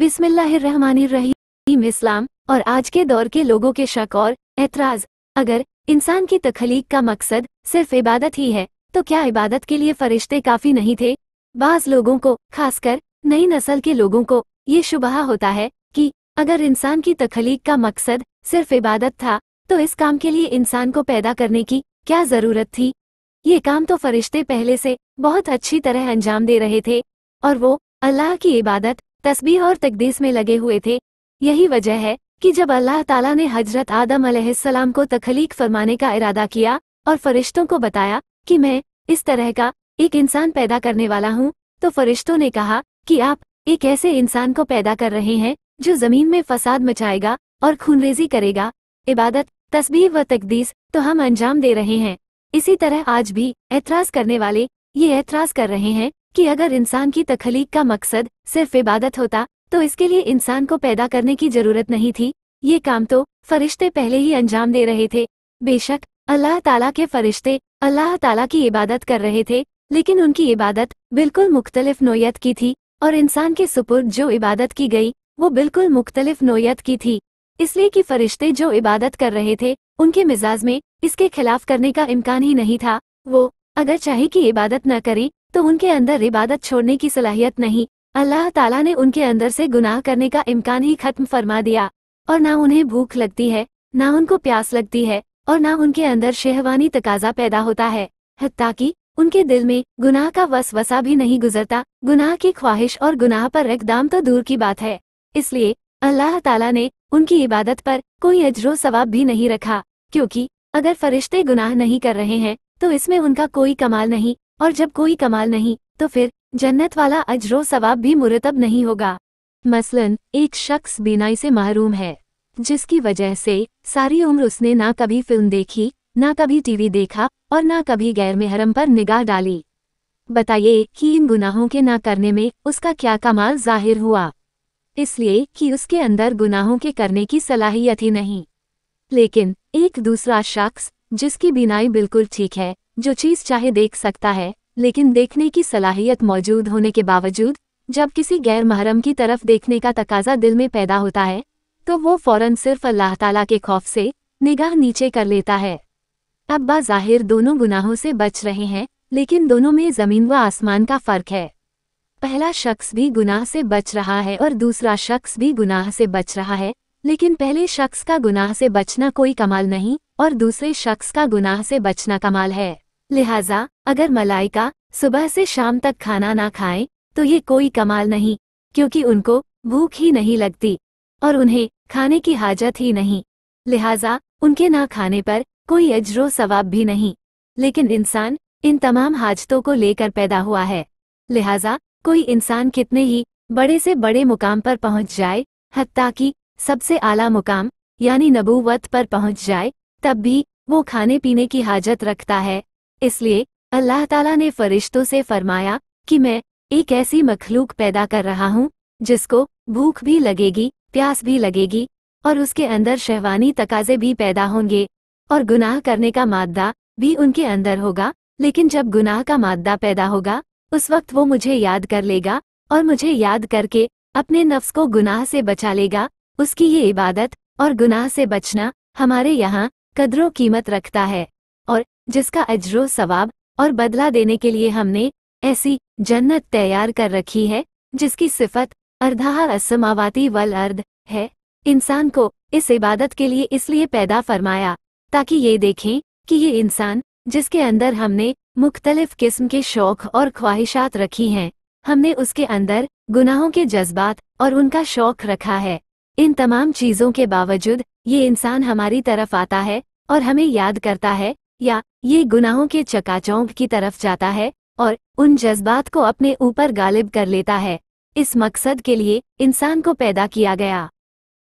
बिस्मिल्लाहिर्रहमानिर्रहीम इस्लाम और आज के दौर के लोगों के शक और एतराज अगर इंसान की तखलीक का मकसद सिर्फ इबादत ही है तो क्या इबादत के लिए फरिश्ते काफ़ी नहीं थे बाज़ लोगों को खासकर नई नस्ल के लोगों को ये शुबहा होता है कि अगर इंसान की तखलीक का मकसद सिर्फ इबादत था तो इस काम के लिए इंसान को पैदा करने की क्या ज़रूरत थी ये काम तो फरिश्ते पहले से बहुत अच्छी तरह अंजाम दे रहे थे और वो अल्लाह की इबादत तस्बीह और तकदीस में लगे हुए थे यही वजह है कि जब अल्लाह ताला ने हजरत आदम अलैहिस्सलाम को तखलीक फरमाने का इरादा किया और फरिश्तों को बताया कि मैं इस तरह का एक इंसान पैदा करने वाला हूँ तो फरिश्तों ने कहा कि आप एक ऐसे इंसान को पैदा कर रहे हैं जो जमीन में फसाद मचाएगा और खूनरेजी करेगा इबादत तस्बीह व तकदीस तो हम अंजाम दे रहे हैं इसी तरह आज भी एतराज़ करने वाले ये एतराज़ कर रहे हैं कि अगर इंसान की तखलीक का मकसद सिर्फ इबादत होता तो इसके लिए इंसान को पैदा करने की जरूरत नहीं थी ये काम तो फरिश्ते पहले ही अंजाम दे रहे थे बेशक अल्लाह ताला के फरिश्ते अल्लाह ताला की इबादत कर रहे थे लेकिन उनकी इबादत बिल्कुल मुख्तलिफ नोयत की थी और इंसान के सुपुर्द जो इबादत की गई वो बिल्कुल मुख्तलिफ नोयत की थी इसलिए कि फरिश्ते जो इबादत कर रहे थे उनके मिजाज में इसके खिलाफ करने का इम्कान ही नहीं था वो अगर चाहे कि इबादत न करें तो उनके अंदर इबादत छोड़ने की सलाहियत नहीं अल्लाह ताला ने उनके अंदर से गुनाह करने का इम्कान ही खत्म फरमा दिया और ना उन्हें भूख लगती है ना उनको प्यास लगती है और ना उनके अंदर शेहवानी तकाजा पैदा होता है ताकि उनके दिल में गुनाह का वस वसा भी नहीं गुजरता गुनाह की ख्वाहिश और गुनाह पर एकदम तो दूर की बात है इसलिए अल्लाह ताला ने उनकी इबादत पर कोई अजरो सवाब भी नहीं रखा क्योंकि अगर फरिश्ते गुनाह नहीं कर रहे हैं तो इसमें उनका कोई कमाल नहीं और जब कोई कमाल नहीं तो फिर जन्नत वाला अजरो सवाब भी मुरतब नहीं होगा मसलन एक शख्स बीनाई से महरूम है जिसकी वजह से सारी उम्र उसने ना कभी फिल्म देखी ना कभी टीवी देखा और ना कभी गैर मेहरम पर निगाह डाली बताइए कि इन गुनाहों के ना करने में उसका क्या कमाल जाहिर हुआ इसलिए कि उसके अंदर गुनाहों के करने की सलाहियत ही नहीं लेकिन एक दूसरा शख्स जिसकी बिनाई बिल्कुल ठीक है जो चीज़ चाहे देख सकता है लेकिन देखने की सलाहियत मौजूद होने के बावजूद जब किसी गैर महरम की तरफ देखने का तकाजा दिल में पैदा होता है तो वो फ़ौरन सिर्फ अल्लाह ताला के खौफ से निगाह नीचे कर लेता है अब्बा ज़ाहिर दोनों गुनाहों से बच रहे हैं लेकिन दोनों में ज़मीन व आसमान का फ़र्क है पहला शख्स भी गुनाह से बच रहा है और दूसरा शख्स भी गुनाह से बच रहा है लेकिन पहले शख्स का गुनाह से बचना कोई कमाल नहीं और दूसरे शख्स का गुनाह से बचना कमाल है लिहाजा अगर मलाइका सुबह से शाम तक खाना ना खाएं तो ये कोई कमाल नहीं क्योंकि उनको भूख ही नहीं लगती और उन्हें खाने की हाजत ही नहीं लिहाजा उनके ना खाने पर कोई अजरो सवाब भी नहीं लेकिन इंसान इन तमाम हाजतों को लेकर पैदा हुआ है लिहाजा कोई इंसान कितने ही बड़े से बड़े मुकाम पर पहुंच जाए हत्या कि सबसे आला मुकाम यानी नबूवत पर पहुंच जाए तब भी वो खाने पीने की हाजत रखता है इसलिए अल्लाह ताला ने फरिश्तों से फरमाया कि मैं एक ऐसी मखलूक पैदा कर रहा हूँ जिसको भूख भी लगेगी प्यास भी लगेगी और उसके अंदर शहवानी तकाजे भी पैदा होंगे और गुनाह करने का मादा भी उनके अंदर होगा लेकिन जब गुनाह का मादा पैदा होगा उस वक्त वो मुझे याद कर लेगा और मुझे याद करके अपने नफ्स को गुनाह से बचा लेगा उसकी ये इबादत और गुनाह से बचना हमारे यहाँ कदरों कीमत रखता है जिसका अजरो सवाब और बदला देने के लिए हमने ऐसी जन्नत तैयार कर रखी है जिसकी सिफत अर्धा असमावाती वल अर्ध है इंसान को इस इबादत के लिए इसलिए पैदा फरमाया ताकि ये देखें कि ये इंसान जिसके अंदर हमने मुख्तलिफ किस्म के शौक और ख्वाहिशात रखी हैं हमने उसके अंदर गुनाहों के जज्बात और उनका शौक रखा है इन तमाम चीज़ों के बावजूद ये इंसान हमारी तरफ आता है और हमें याद करता है या ये गुनाहों के चकाचौंध की तरफ जाता है और उन जज्बात को अपने ऊपर गालिब कर लेता है इस मकसद के लिए इंसान को पैदा किया गया